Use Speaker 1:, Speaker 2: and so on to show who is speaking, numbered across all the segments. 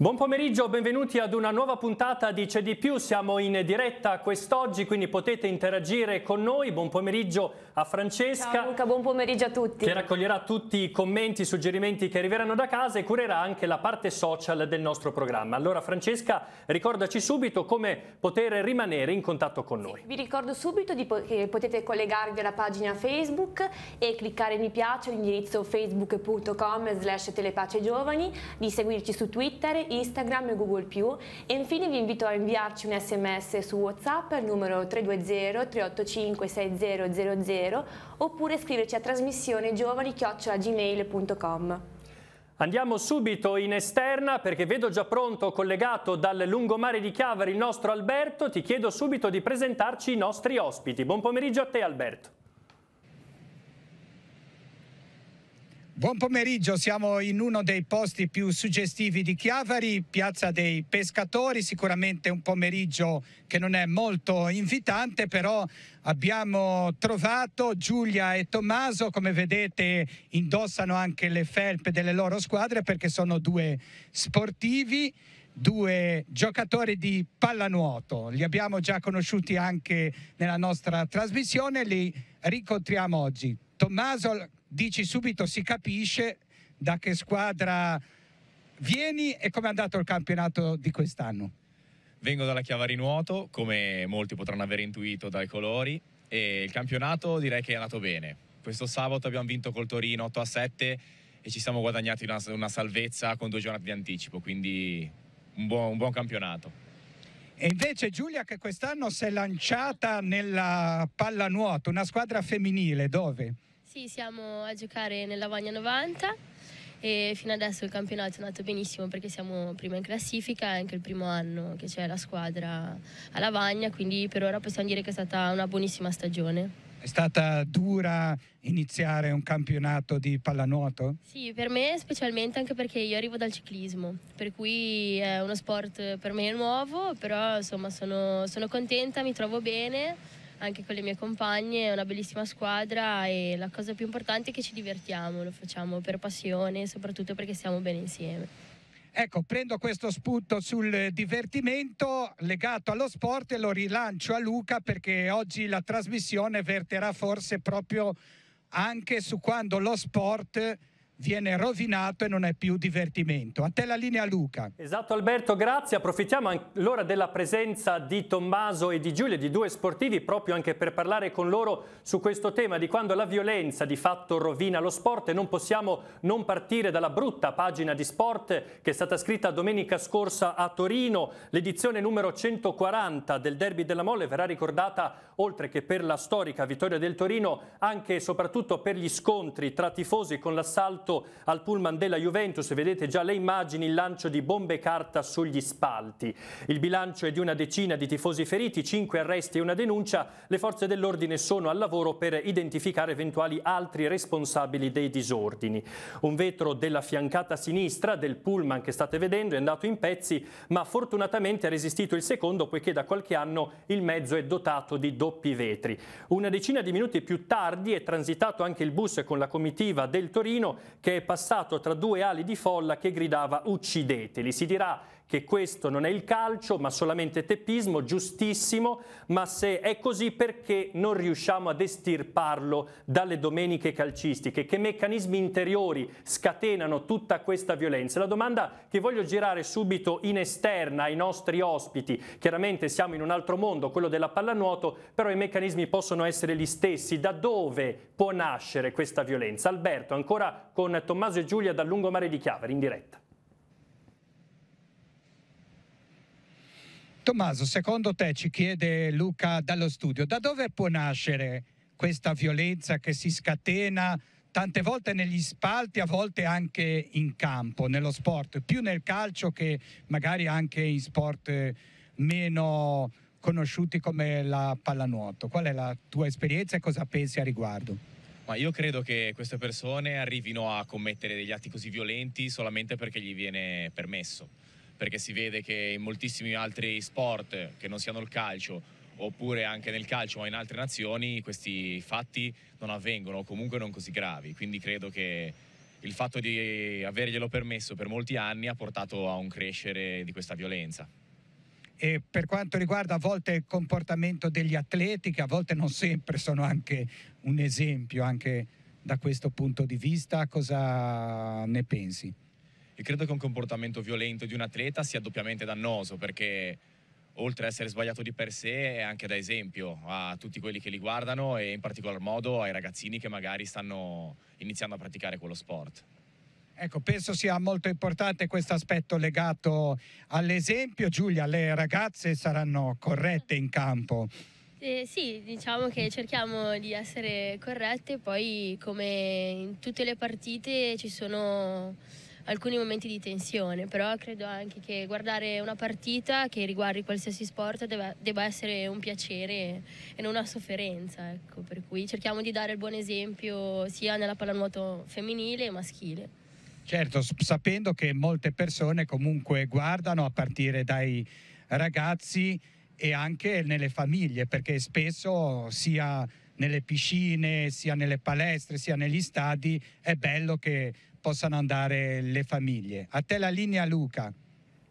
Speaker 1: Buon pomeriggio, benvenuti ad una nuova puntata di C'è di più, siamo in diretta quest'oggi quindi potete interagire con noi, buon pomeriggio a Francesca. Ciao
Speaker 2: Luca, buon pomeriggio a tutti.
Speaker 1: Che raccoglierà tutti i commenti, i suggerimenti che arriveranno da casa e curerà anche la parte social del nostro programma. Allora Francesca ricordaci subito come poter rimanere in contatto con noi. Sì,
Speaker 2: vi ricordo subito po che potete collegarvi alla pagina Facebook e cliccare mi piace all'indirizzo facebook.com slash telepacegiovani, di seguirci su Twitter Instagram e Google+. E infine vi invito a inviarci un sms su WhatsApp al numero 320 385 6000 oppure scriverci a trasmissione giovani-gmail.com.
Speaker 1: Andiamo subito in esterna perché vedo già pronto collegato dal lungomare di Chiavari il nostro Alberto. Ti chiedo subito di presentarci i nostri ospiti. Buon pomeriggio a te Alberto. Buon pomeriggio,
Speaker 3: siamo in uno dei posti più suggestivi di Chiavari, Piazza dei Pescatori, sicuramente un pomeriggio che non è molto invitante, però abbiamo trovato Giulia e Tommaso, come vedete indossano anche le felpe delle loro squadre perché sono due sportivi due giocatori di pallanuoto. Li abbiamo già conosciuti anche nella nostra trasmissione, li rincontriamo oggi. Tommaso dici subito si capisce da che squadra vieni e come è andato il campionato di quest'anno.
Speaker 4: Vengo dalla Chiavari Nuoto, come molti potranno aver intuito dai colori, e il campionato direi che è andato bene. Questo sabato abbiamo vinto col Torino 8 a 7 e ci siamo guadagnati una, una salvezza con due giornate di anticipo, quindi un buon, un buon campionato.
Speaker 3: E invece Giulia che quest'anno si è lanciata nella pallanuoto, una squadra femminile, dove?
Speaker 5: Sì, siamo a giocare nella Vagna 90 e fino adesso il campionato è andato benissimo perché siamo prima in classifica, è anche il primo anno che c'è la squadra a Lavagna, quindi per ora possiamo dire che è stata una buonissima stagione.
Speaker 3: È stata dura iniziare un campionato di pallanuoto?
Speaker 5: Sì, per me specialmente anche perché io arrivo dal ciclismo, per cui è uno sport per me nuovo, però insomma sono, sono contenta, mi trovo bene anche con le mie compagne, è una bellissima squadra e la cosa più importante è che ci divertiamo, lo facciamo per passione e soprattutto perché stiamo bene insieme.
Speaker 3: Ecco, prendo questo spunto sul divertimento legato allo sport e lo rilancio a Luca perché oggi la trasmissione verterà forse proprio anche su quando lo sport viene rovinato e non è più divertimento. A te la linea Luca.
Speaker 1: Esatto Alberto, grazie. Approfittiamo allora della presenza di Tommaso e di Giulia, di due sportivi, proprio anche per parlare con loro su questo tema di quando la violenza di fatto rovina lo sport e non possiamo non partire dalla brutta pagina di sport che è stata scritta domenica scorsa a Torino. L'edizione numero 140 del Derby della Molle verrà ricordata oltre che per la storica vittoria del Torino anche e soprattutto per gli scontri tra tifosi con l'assalto arrivato al pullman della Juventus, vedete già le immagini, il lancio di bombe carta sugli spalti. Il bilancio è di una decina di tifosi feriti, cinque arresti e una denuncia. Le forze dell'ordine sono al lavoro per identificare eventuali altri responsabili dei disordini. Un vetro della fiancata sinistra del pullman che state vedendo è andato in pezzi, ma fortunatamente ha resistito il secondo poiché da qualche anno il mezzo è dotato di doppi vetri. Una decina di minuti più tardi è transitato anche il bus con la comitiva del Torino che è passato tra due ali di folla che gridava uccideteli. Si dirà che questo non è il calcio, ma solamente teppismo, giustissimo, ma se è così perché non riusciamo ad estirparlo dalle domeniche calcistiche? Che meccanismi interiori scatenano tutta questa violenza? La domanda che voglio girare subito in esterna ai nostri ospiti, chiaramente siamo in un altro mondo, quello della pallanuoto, però i meccanismi possono essere gli stessi. Da dove può nascere questa violenza? Alberto, ancora con Tommaso e Giulia dal lungomare di Chiavari in diretta.
Speaker 3: Tommaso, secondo te ci chiede Luca dallo studio, da dove può nascere questa violenza che si scatena tante volte negli spalti, a volte anche in campo, nello sport, più nel calcio che magari anche in sport eh, meno conosciuti come la pallanuoto. Qual è la tua esperienza e cosa pensi a riguardo?
Speaker 4: Ma io credo che queste persone arrivino a commettere degli atti così violenti solamente perché gli viene permesso perché si vede che in moltissimi altri sport che non siano il calcio oppure anche nel calcio ma in altre nazioni questi fatti non avvengono o comunque non così gravi, quindi credo che il fatto di averglielo permesso per molti anni ha portato a un crescere di questa violenza.
Speaker 3: E per quanto riguarda a volte il comportamento degli atleti, che a volte non sempre sono anche un esempio, anche da questo punto di vista, cosa ne pensi?
Speaker 4: E credo che un comportamento violento di un atleta sia doppiamente dannoso perché oltre ad essere sbagliato di per sé è anche da esempio a tutti quelli che li guardano e in particolar modo ai ragazzini che magari stanno iniziando a praticare quello sport.
Speaker 3: Ecco, penso sia molto importante questo aspetto legato all'esempio. Giulia, le ragazze saranno corrette in campo.
Speaker 5: Eh, sì, diciamo che cerchiamo di essere corrette, poi come in tutte le partite ci sono alcuni momenti di tensione, però credo anche che guardare una partita che riguardi qualsiasi sport debba, debba essere un piacere e non una sofferenza, ecco, per cui cerchiamo di dare il buon esempio sia nella pallanuoto femminile che maschile.
Speaker 3: Certo, sapendo che molte persone comunque guardano a partire dai ragazzi e anche nelle famiglie, perché spesso sia nelle piscine, sia nelle palestre, sia negli stadi, è bello che possano andare le famiglie. A te la linea Luca.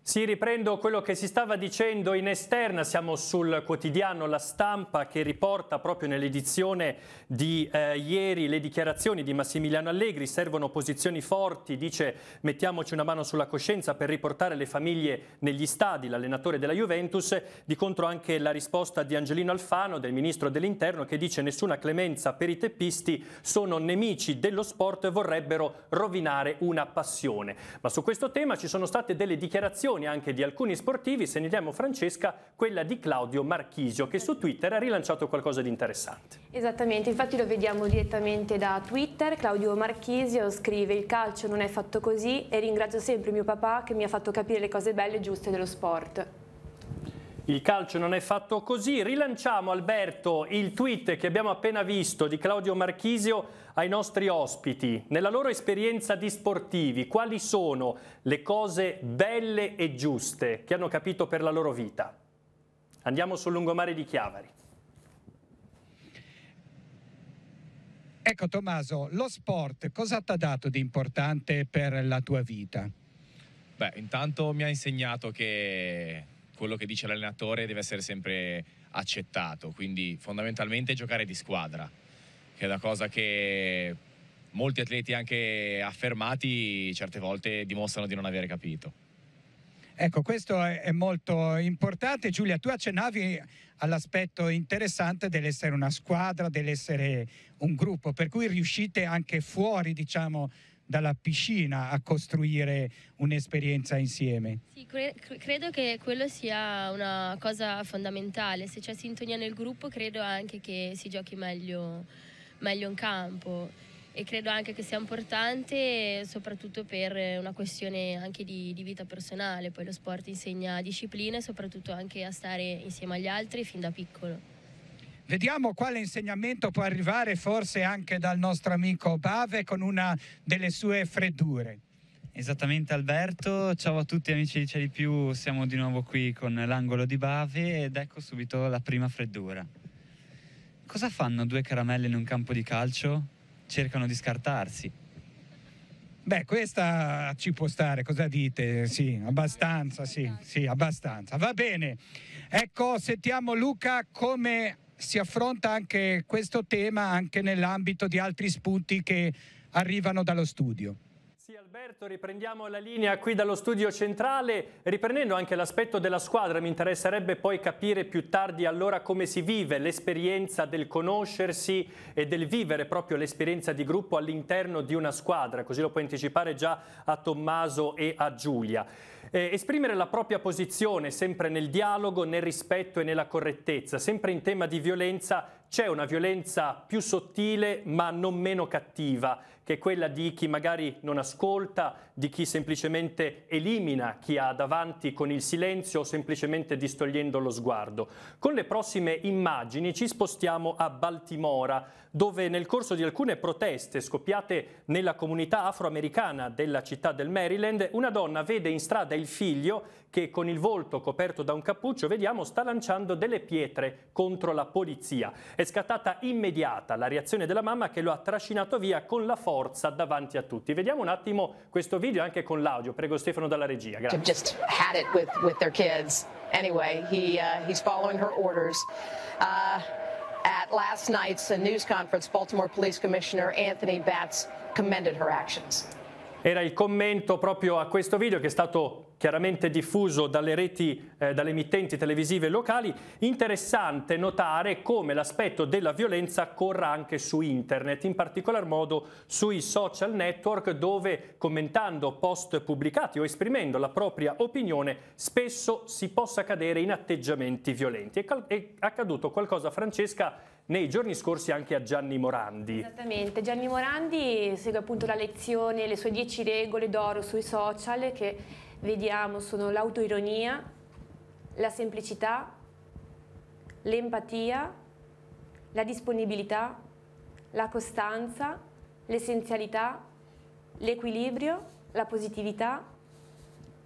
Speaker 1: Sì, riprendo quello che si stava dicendo in esterna, siamo sul quotidiano La Stampa che riporta proprio nell'edizione di eh, ieri le dichiarazioni di Massimiliano Allegri, servono posizioni forti, dice mettiamoci una mano sulla coscienza per riportare le famiglie negli stadi, l'allenatore della Juventus, di contro anche la risposta di Angelino Alfano, del ministro dell'interno, che dice nessuna clemenza per i teppisti, sono nemici dello sport e vorrebbero rovinare una passione. Ma su questo tema ci sono state delle dichiarazioni reazioni anche di alcuni sportivi, segnaliamo Francesca quella di Claudio Marchisio che su Twitter ha rilanciato qualcosa di interessante.
Speaker 2: Esattamente, infatti lo vediamo direttamente da Twitter, Claudio Marchisio scrive il calcio non è fatto così e ringrazio sempre mio papà che mi ha fatto capire le cose belle e giuste dello sport.
Speaker 1: Il calcio non è fatto così. Rilanciamo Alberto il tweet che abbiamo appena visto di Claudio Marchisio ai nostri ospiti. Nella loro esperienza di sportivi, quali sono le cose belle e giuste che hanno capito per la loro vita? Andiamo sul lungomare di Chiavari.
Speaker 3: Ecco Tommaso, lo sport cosa ti ha dato di importante per la tua vita?
Speaker 4: Beh, intanto mi ha insegnato che quello che dice l'allenatore deve essere sempre accettato, quindi fondamentalmente giocare di squadra, che è una cosa che molti atleti anche affermati certe volte dimostrano di non avere capito.
Speaker 3: Ecco, questo è molto importante. Giulia, tu accennavi all'aspetto interessante dell'essere una squadra, dell'essere un gruppo, per cui riuscite anche fuori, diciamo, dalla piscina a costruire un'esperienza insieme.
Speaker 5: Sì, cre- credo che quello sia una cosa fondamentale, se c'è sintonia nel gruppo credo anche che si giochi meglio, meglio in campo e credo anche che sia importante soprattutto per una questione anche di, di, vita personale, poi lo sport insegna disciplina e soprattutto anche a stare insieme agli altri fin da piccolo.
Speaker 3: Vediamo quale insegnamento può arrivare forse anche dal nostro amico Bave con una delle sue freddure.
Speaker 6: Esattamente Alberto, ciao a tutti amici di C'è di più, siamo di nuovo qui con l'angolo di Bave ed ecco subito la prima freddura. Cosa fanno due caramelle in un campo di calcio? Cercano di scartarsi. Beh,
Speaker 3: questa ci può stare, cosa dite? Sì, abbastanza, sì, sì, abbastanza. Va bene. Ecco, sentiamo Luca come si affronta anche questo tema anche nell'ambito di altri spunti che arrivano dallo studio. Sì Alberto,
Speaker 1: riprendiamo la linea qui dallo studio centrale, riprendendo anche l'aspetto della squadra, mi interesserebbe poi capire più tardi allora come si vive l'esperienza del conoscersi e del vivere proprio l'esperienza di gruppo all'interno di una squadra, così lo puoi anticipare già a Tommaso e a Giulia. Eh, esprimere la propria posizione sempre nel dialogo, nel rispetto e nella correttezza. Sempre in tema di violenza c'è una violenza più sottile ma non meno cattiva che è quella di chi magari non ascolta, di chi semplicemente elimina chi ha davanti con il silenzio o semplicemente distogliendo lo sguardo. Con le prossime immagini ci spostiamo a Baltimora, dove nel corso di alcune proteste scoppiate nella comunità afroamericana della città del Maryland, una donna vede in strada il figlio che con il volto coperto da un cappuccio, vediamo, sta lanciando delle pietre contro la polizia. È scattata immediata la reazione della mamma che lo ha trascinato via con la forza davanti a tutti. Vediamo un attimo questo video anche con l'audio. Prego Stefano dalla regia. Grazie.
Speaker 6: Uh, uh, at last night's uh, news conference, Baltimore Police Commissioner Anthony Batts commended her actions.
Speaker 1: Era il commento proprio a questo video che è stato chiaramente diffuso dalle reti, eh, dalle emittenti televisive locali, interessante notare come l'aspetto della violenza corra anche su internet, in particolar modo sui social network dove commentando post pubblicati o esprimendo la propria opinione spesso si possa cadere in atteggiamenti violenti. È, è accaduto qualcosa, Francesca, nei giorni scorsi anche a Gianni Morandi.
Speaker 2: Esattamente, Gianni Morandi segue appunto la lezione, le sue dieci regole d'oro sui social che vediamo sono l'autoironia, la semplicità, l'empatia, la disponibilità, la costanza, l'essenzialità, l'equilibrio, la positività,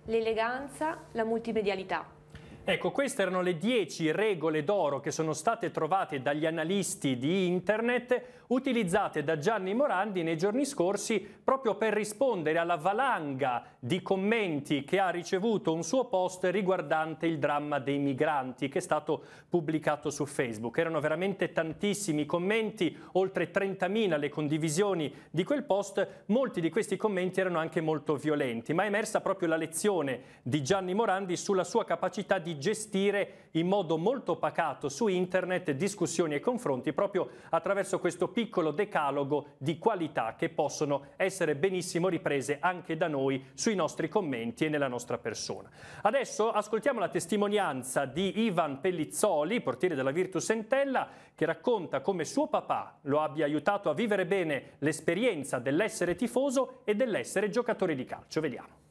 Speaker 2: l'eleganza, la multimedialità.
Speaker 1: Ecco, queste erano le 10 regole d'oro che sono state trovate dagli analisti di internet utilizzate da Gianni Morandi nei giorni scorsi proprio per rispondere alla valanga di commenti che ha ricevuto un suo post riguardante il dramma dei migranti che è stato pubblicato su Facebook. Erano veramente tantissimi commenti, oltre 30.000 le condivisioni di quel post, molti di questi commenti erano anche molto violenti, ma è emersa proprio la lezione di Gianni Morandi sulla sua capacità di gestire in modo molto pacato su internet discussioni e confronti proprio attraverso questo piccolo decalogo di qualità che possono essere benissimo riprese anche da noi sui nostri commenti e nella nostra persona. Adesso ascoltiamo la testimonianza di Ivan Pellizzoli, portiere della Virtus Entella, che racconta come suo papà lo abbia aiutato a vivere bene l'esperienza dell'essere tifoso e dell'essere giocatore di calcio. Vediamo.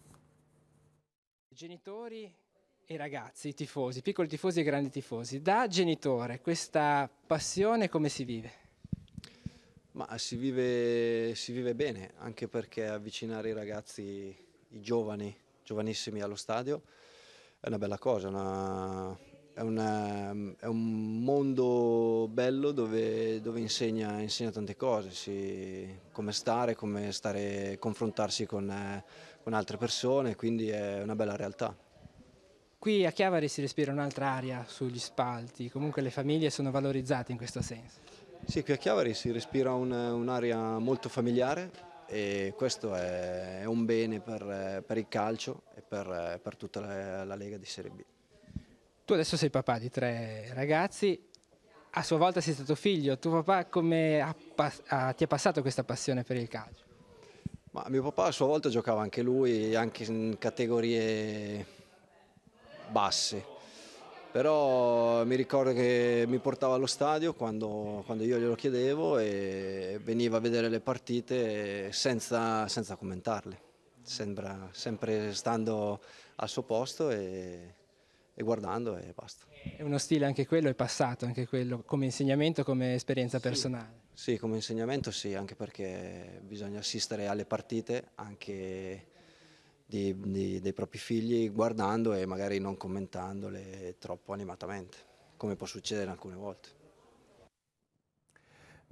Speaker 3: I genitori
Speaker 1: i ragazzi, i
Speaker 3: tifosi, piccoli tifosi e grandi tifosi. Da genitore, questa passione come si vive?
Speaker 7: Ma si vive, si vive bene, anche perché avvicinare i ragazzi, i giovani, giovanissimi allo stadio è una bella cosa, una, è, una, è, un mondo bello dove, dove insegna, insegna, tante cose, si, come stare, come stare, confrontarsi con, con altre persone, quindi è una bella realtà. Qui a Chiavari si respira
Speaker 3: un'altra aria sugli spalti, comunque le famiglie sono valorizzate in questo senso.
Speaker 7: Sì, qui a Chiavari si respira un'area un molto familiare e questo è, è un bene per, per, il calcio e per, per tutta la, la Lega di Serie B.
Speaker 3: Tu adesso sei papà di tre ragazzi, a sua volta sei stato figlio, tuo papà come ha, ha, ti è passato questa passione per il calcio?
Speaker 7: Ma mio papà a sua volta giocava anche lui, anche in categorie bassi. Però mi ricordo che mi portava allo stadio quando, quando io glielo chiedevo e veniva a vedere le partite senza, senza commentarle, Sembra, sempre stando al suo posto e, e guardando e basta.
Speaker 3: È uno stile anche quello, è passato anche quello, come insegnamento, come esperienza sì. personale.
Speaker 7: Sì, come insegnamento sì, anche perché bisogna assistere alle partite anche di, di, dei propri figli guardando e magari non commentandole troppo animatamente, come può succedere alcune volte.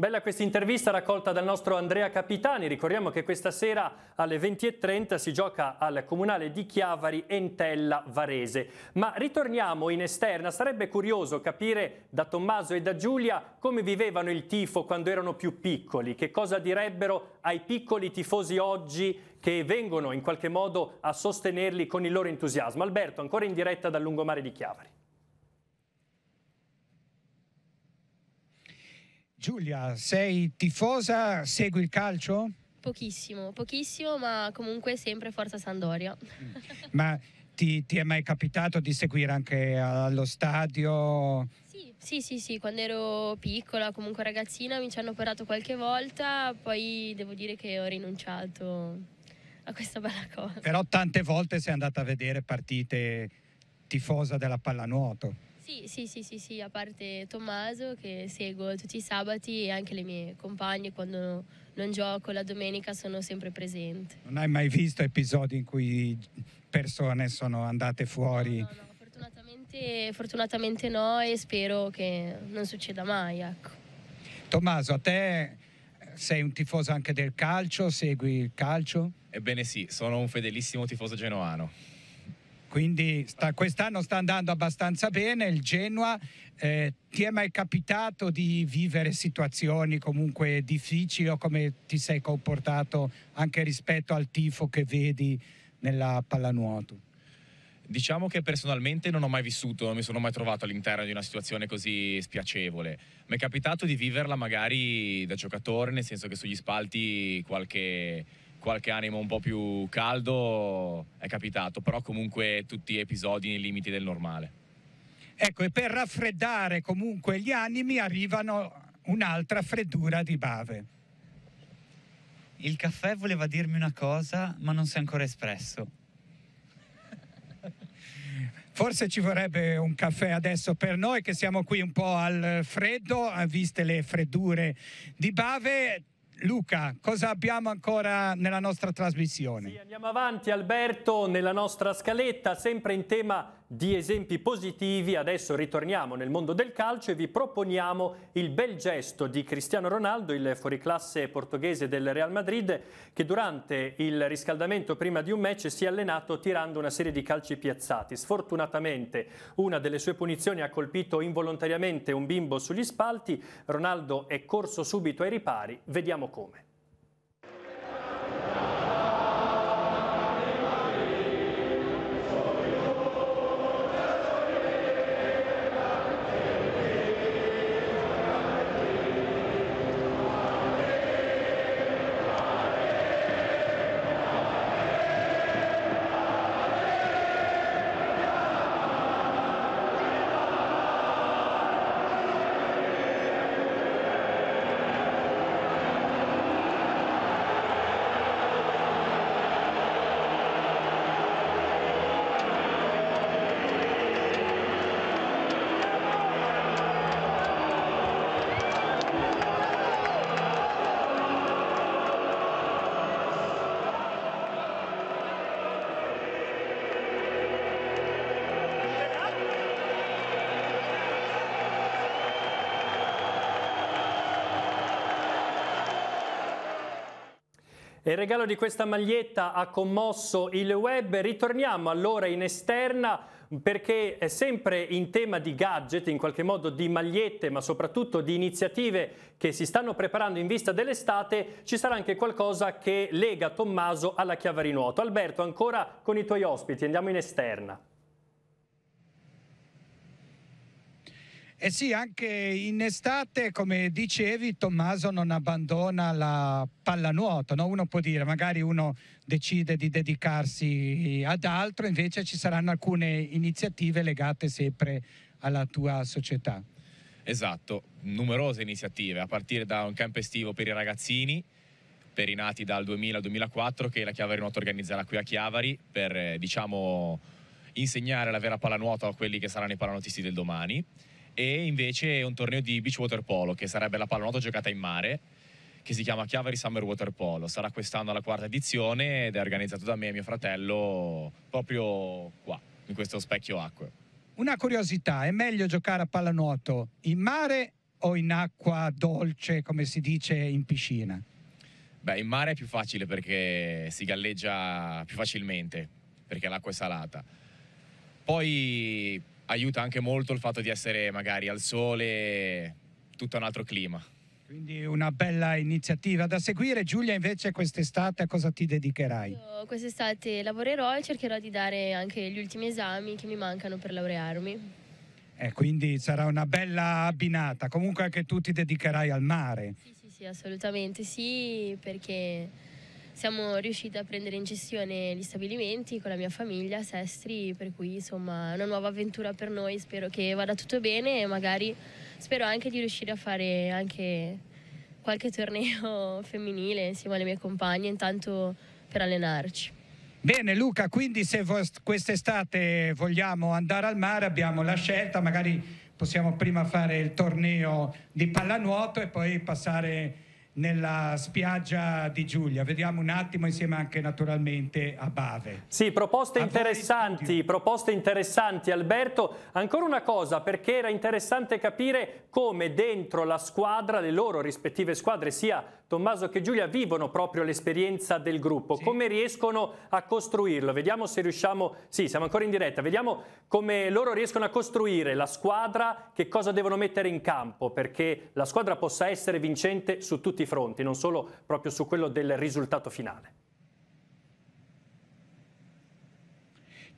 Speaker 1: Bella questa intervista raccolta dal nostro Andrea Capitani. Ricordiamo che questa sera alle 20.30 si gioca al comunale di Chiavari Entella Varese. Ma ritorniamo in esterna. Sarebbe curioso capire da Tommaso e da Giulia come vivevano il tifo quando erano più piccoli, che cosa direbbero ai piccoli tifosi oggi che vengono in qualche modo a sostenerli con il loro entusiasmo. Alberto, ancora in diretta dal lungomare di Chiavari.
Speaker 3: Giulia, sei tifosa, segui il calcio?
Speaker 5: Pochissimo, pochissimo, ma comunque sempre Forza Sandoria. Mm.
Speaker 3: ma ti, ti, è mai capitato di seguire anche allo stadio?
Speaker 5: Sì, sì, sì, quando ero piccola, comunque ragazzina, mi ci hanno operato qualche volta, poi devo dire che ho rinunciato a questa bella cosa. Però
Speaker 3: tante volte sei andata a vedere partite tifosa della pallanuoto.
Speaker 5: Sì, sì, sì, sì, sì, a parte Tommaso che seguo tutti i sabati e anche le mie compagne quando non gioco la domenica sono sempre presenti.
Speaker 3: Non hai mai visto episodi in cui persone sono andate fuori? No, no, no
Speaker 5: fortunatamente, fortunatamente no e spero che non succeda mai. Ecco.
Speaker 3: Tommaso, a te sei un tifoso anche del calcio, segui il calcio? Ebbene sì, sono un fedelissimo tifoso genoano quindi sta, quest'anno sta andando abbastanza bene. Il Genoa eh, ti è mai capitato di vivere situazioni comunque difficili o come ti sei comportato anche rispetto al tifo che vedi nella pallanuoto?
Speaker 4: Diciamo che personalmente non ho mai vissuto, non mi sono mai trovato all'interno di una situazione così spiacevole. Mi è capitato di viverla magari da giocatore, nel senso che sugli spalti qualche qualche animo un po' più caldo è capitato, però comunque tutti episodi nei limiti del normale.
Speaker 3: Ecco, e per raffreddare comunque gli animi arrivano un'altra freddura di bave. Il caffè voleva dirmi una cosa, ma non si è ancora espresso. Forse ci vorrebbe un caffè adesso per noi che siamo qui un po' al freddo, viste le freddure di Bave. Luca, cosa abbiamo ancora nella nostra trasmissione? Sì,
Speaker 1: andiamo avanti Alberto nella nostra scaletta, sempre in tema di esempi positivi, adesso ritorniamo nel mondo del calcio e vi proponiamo il bel gesto di Cristiano Ronaldo, il fuoriclasse portoghese del Real Madrid, che durante il riscaldamento prima di un match si è allenato tirando una serie di calci piazzati. Sfortunatamente una delle sue punizioni ha colpito involontariamente un bimbo sugli spalti, Ronaldo è corso subito ai ripari, vediamo come. Il regalo di questa maglietta ha commosso il web. Ritorniamo allora in esterna perché è sempre in tema di gadget, in qualche modo di magliette, ma soprattutto di iniziative che si stanno preparando in vista dell'estate, ci sarà anche qualcosa che lega Tommaso alla Chiavarinuoto. Alberto, ancora con i tuoi ospiti, andiamo in esterna.
Speaker 3: Eh sì, anche in estate, come dicevi, Tommaso non abbandona la pallanuoto. No? Uno può dire, magari uno decide di dedicarsi ad altro, invece ci saranno alcune iniziative legate sempre alla tua società.
Speaker 4: Esatto, numerose iniziative, a partire da un campo estivo per i ragazzini, per i nati dal 2000-2004, al che la Chiavari Nuoto organizzerà qui a Chiavari, per diciamo, insegnare la vera pallanuoto a quelli che saranno i pallanuotisti del domani e invece un torneo di beach water polo, che sarebbe la pallanuoto giocata in mare, che si chiama Chiavari Summer Water Polo. Sarà quest'anno la quarta edizione ed è organizzato da me e mio fratello proprio qua, in questo specchio acque.
Speaker 3: Una curiosità, è meglio giocare a pallanuoto in mare o in acqua dolce, come si dice, in piscina?
Speaker 4: Beh, in mare è più facile perché si galleggia più facilmente, perché l'acqua è salata. Poi aiuta anche molto il fatto di essere magari al sole, tutto un altro clima.
Speaker 3: Quindi una bella iniziativa da seguire. Giulia invece quest'estate a cosa ti dedicherai? Io
Speaker 5: quest'estate lavorerò e cercherò di dare anche gli ultimi esami che mi mancano per laurearmi.
Speaker 3: Eh, quindi sarà una bella abbinata. Comunque anche tu ti dedicherai al mare. Sì,
Speaker 5: sì, sì, assolutamente sì, perché siamo riusciti a prendere in gestione gli stabilimenti con la mia famiglia a Sestri, per cui insomma è una nuova avventura per noi, spero che vada tutto bene e magari spero anche di riuscire a fare anche qualche torneo femminile insieme alle mie compagne, intanto per allenarci.
Speaker 3: Bene Luca, quindi se quest'estate vogliamo andare al mare abbiamo la scelta, magari possiamo prima fare il torneo di pallanuoto e poi passare nella spiaggia di Giulia. Vediamo un attimo insieme anche naturalmente a Bave.
Speaker 1: Sì, proposte a interessanti, proposte interessanti Alberto. Ancora una cosa, perché era interessante capire come dentro la squadra, le loro rispettive squadre, sia Tommaso, che Giulia vivono proprio l'esperienza del gruppo. Sì. Come riescono a costruirlo? Vediamo se riusciamo... Sì, siamo ancora in diretta. Vediamo come loro riescono a costruire la squadra, che cosa devono mettere in campo, perché la squadra possa essere vincente su tutti i fronti, non solo proprio su quello del risultato finale.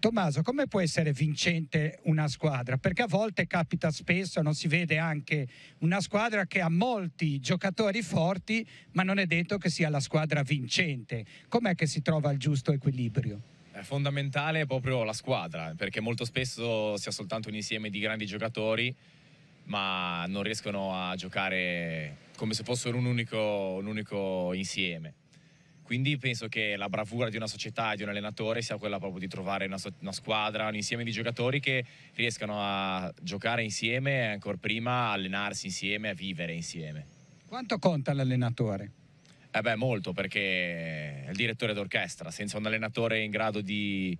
Speaker 3: Tommaso, come può essere vincente una squadra? Perché a volte capita spesso, non si vede anche una squadra che ha molti giocatori forti, ma non è detto che sia la squadra vincente. Com'è che si trova il giusto equilibrio?
Speaker 4: È fondamentale proprio la squadra, perché molto spesso si ha soltanto un insieme di grandi giocatori, ma non riescono a giocare come se fossero un unico, un unico insieme quindi penso che la bravura di una società e di un allenatore sia quella proprio di trovare una, una squadra, un insieme di giocatori che riescano a giocare insieme e ancora prima a allenarsi insieme, a vivere insieme.
Speaker 3: Quanto conta l'allenatore?
Speaker 4: Eh beh, molto perché è il direttore d'orchestra, senza un allenatore in grado di,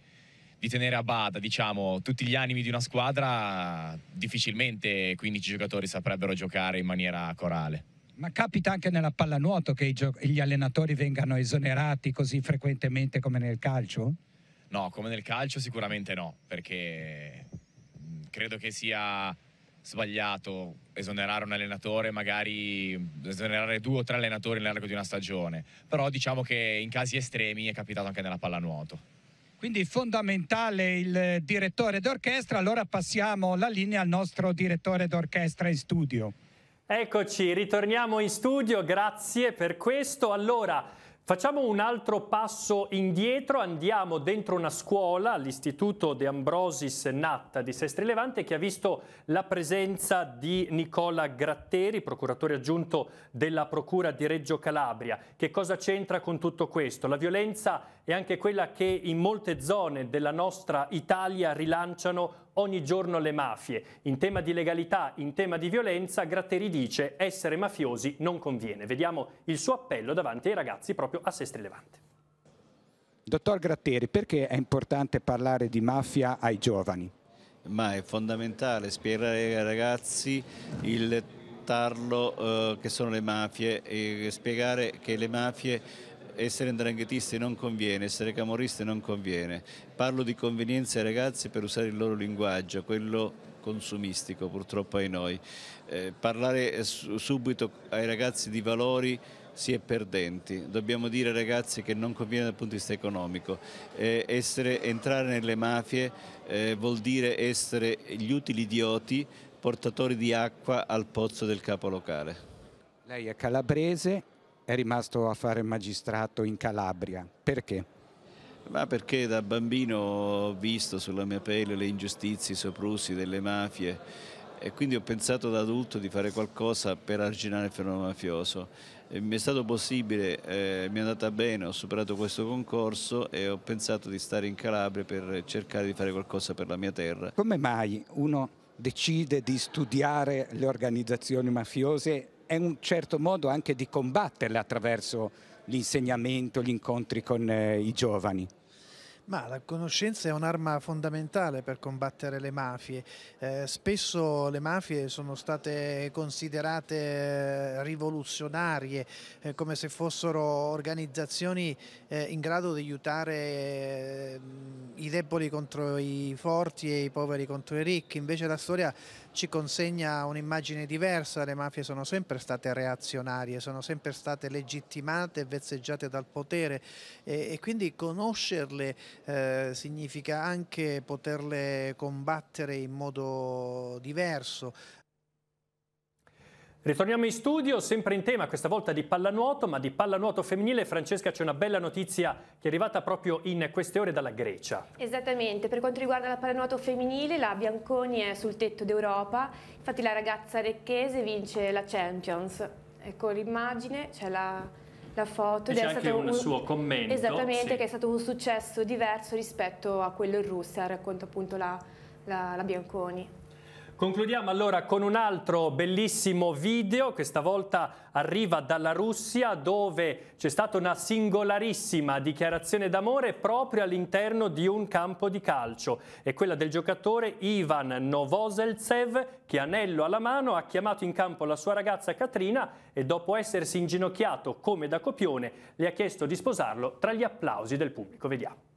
Speaker 4: di tenere a bada diciamo, tutti gli animi di una squadra, difficilmente 15 giocatori saprebbero giocare in maniera corale.
Speaker 3: Ma capita anche nella pallanuoto che gli allenatori vengano esonerati così frequentemente come nel
Speaker 6: calcio?
Speaker 4: No, come nel calcio sicuramente no, perché credo che sia sbagliato esonerare un allenatore, magari esonerare due o tre allenatori nell'arco di una stagione, però diciamo che in casi estremi è capitato anche nella pallanuoto.
Speaker 3: Quindi fondamentale il direttore d'orchestra, allora passiamo la linea al nostro direttore d'orchestra in studio.
Speaker 1: Eccoci, ritorniamo in studio, grazie per questo. Allora, facciamo un altro passo indietro, andiamo dentro una scuola, l'istituto De Ambrosis Natta di Sestri Levante, che ha visto la presenza di Nicola Gratteri, procuratore aggiunto della Procura di Reggio Calabria. Che cosa c'entra con tutto questo? La violenza è anche quella che in molte zone della nostra Italia rilanciano ogni giorno le mafie. In tema di legalità, in tema di violenza, Gratteri dice essere mafiosi non conviene. Vediamo il suo appello davanti ai ragazzi proprio a Sestri Levante.
Speaker 3: Dottor Gratteri, perché è importante parlare di mafia ai giovani? Ma
Speaker 6: è fondamentale spiegare ai ragazzi il tarlo eh, che sono le mafie e spiegare che le mafie essere indranghetisti non conviene, essere camorristi non conviene. Parlo di convenienza ai ragazzi per usare il loro linguaggio, quello consumistico purtroppo ai noi. Eh, parlare subito ai ragazzi di valori si è perdenti, dobbiamo dire ai ragazzi che non conviene dal punto di vista economico, eh, essere, entrare nelle mafie eh, vuol dire essere gli utili idioti portatori di acqua al pozzo del capo locale.
Speaker 3: Lei è calabrese, è rimasto a fare magistrato in Calabria. Perché?
Speaker 6: Ma perché da bambino ho visto sulla mia pelle le ingiustizie, i soprusi delle mafie e quindi ho pensato da adulto di fare qualcosa per arginare il fenomeno mafioso. E mi è stato possibile, eh, mi è andata bene, ho superato questo concorso e ho pensato di stare in Calabria per cercare di fare qualcosa per la mia terra. Come mai
Speaker 3: uno decide di studiare le organizzazioni mafiose è un certo modo anche di combatterle attraverso l'insegnamento, gli incontri con eh, i giovani. Ma la conoscenza è un'arma fondamentale per combattere le mafie. Eh, spesso le mafie sono state considerate eh, rivoluzionarie, eh, come se fossero organizzazioni eh, in grado di aiutare eh, i deboli contro i forti e i poveri contro i ricchi. Invece la storia ci consegna un'immagine diversa, le mafie sono sempre state reazionarie, sono sempre state legittimate e vezzeggiate dal potere e, e quindi conoscerle eh, significa anche poterle combattere in modo diverso,
Speaker 1: Ritorniamo in studio, sempre in tema, questa volta di pallanuoto, ma di pallanuoto femminile. Francesca, c'è una bella notizia che è arrivata proprio in queste ore dalla Grecia.
Speaker 2: Esattamente, per quanto riguarda la pallanuoto femminile, la Bianconi è sul tetto d'Europa, infatti la ragazza recchese vince la Champions. Ecco l'immagine, c'è la, la foto. E c'è anche un, un, suo commento. Esattamente, sì. che è stato un successo diverso rispetto a quello in Russia, racconta appunto la, la, la Bianconi.
Speaker 1: Concludiamo allora con un altro bellissimo video che stavolta arriva dalla Russia dove c'è stata una singolarissima dichiarazione d'amore proprio all'interno di un campo di calcio. È quella del giocatore Ivan Novoseltsev che anello alla mano ha chiamato in campo la sua ragazza Katrina e dopo essersi inginocchiato come da copione le ha chiesto di sposarlo tra gli applausi del pubblico. Vediamo.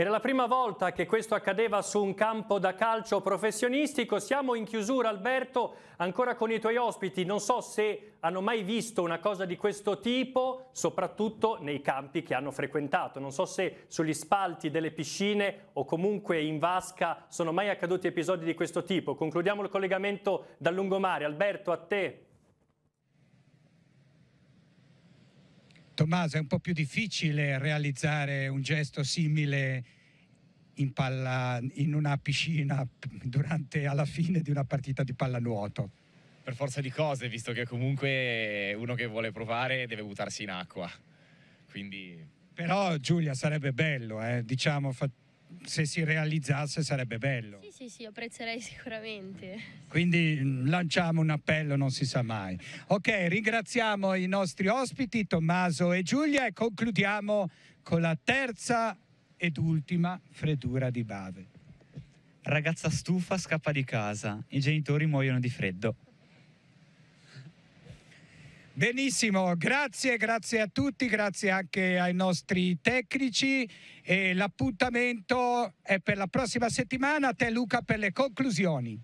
Speaker 1: Era la prima volta che questo accadeva su un campo da calcio professionistico. Siamo in chiusura, Alberto, ancora con i tuoi ospiti. Non so se hanno mai visto una cosa di questo tipo, soprattutto nei campi che hanno frequentato. Non so se sugli spalti delle piscine o comunque in vasca sono mai accaduti episodi di questo tipo. Concludiamo il collegamento dal lungomare. Alberto, a te.
Speaker 3: Tommaso, è un po' più difficile realizzare un gesto simile in, palla, in una piscina durante, alla fine di una partita di pallanuoto.
Speaker 4: Per forza di cose, visto che comunque uno che vuole provare deve buttarsi in acqua. Quindi...
Speaker 3: Però Giulia sarebbe bello, eh? diciamo, se si realizzasse sarebbe bello.
Speaker 5: Sì, sì, sì, apprezzerei sicuramente.
Speaker 3: Quindi mm, lanciamo un appello, non si sa mai. Ok, ringraziamo i nostri ospiti Tommaso e Giulia e concludiamo con la terza ed ultima freddura di Bave.
Speaker 6: Ragazza stufa scappa di casa,
Speaker 3: i genitori muoiono di freddo. Benissimo, grazie, grazie a tutti, grazie anche ai nostri tecnici e l'appuntamento è per la prossima settimana. A te Luca per le conclusioni.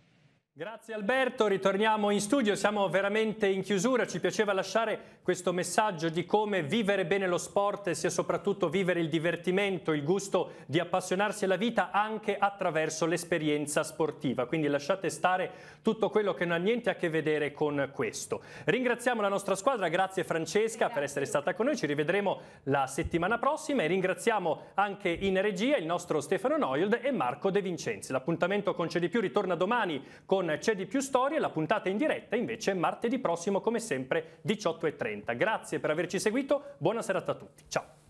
Speaker 1: Grazie Alberto, ritorniamo in studio, siamo veramente in chiusura, ci piaceva lasciare questo messaggio di come vivere bene lo sport sia soprattutto vivere il divertimento, il gusto di appassionarsi alla vita anche attraverso l'esperienza sportiva, quindi lasciate stare tutto quello che non ha niente a che vedere con questo. Ringraziamo la nostra squadra, grazie Francesca grazie. per essere stata con noi, ci rivedremo la settimana prossima e ringraziamo anche in regia il nostro Stefano Noild e Marco De Vincenzi. L'appuntamento con C'è più ritorna domani con con C'è di più storie, la puntata in diretta invece martedì prossimo come sempre 18.30. Grazie per averci seguito, buona serata a tutti, ciao!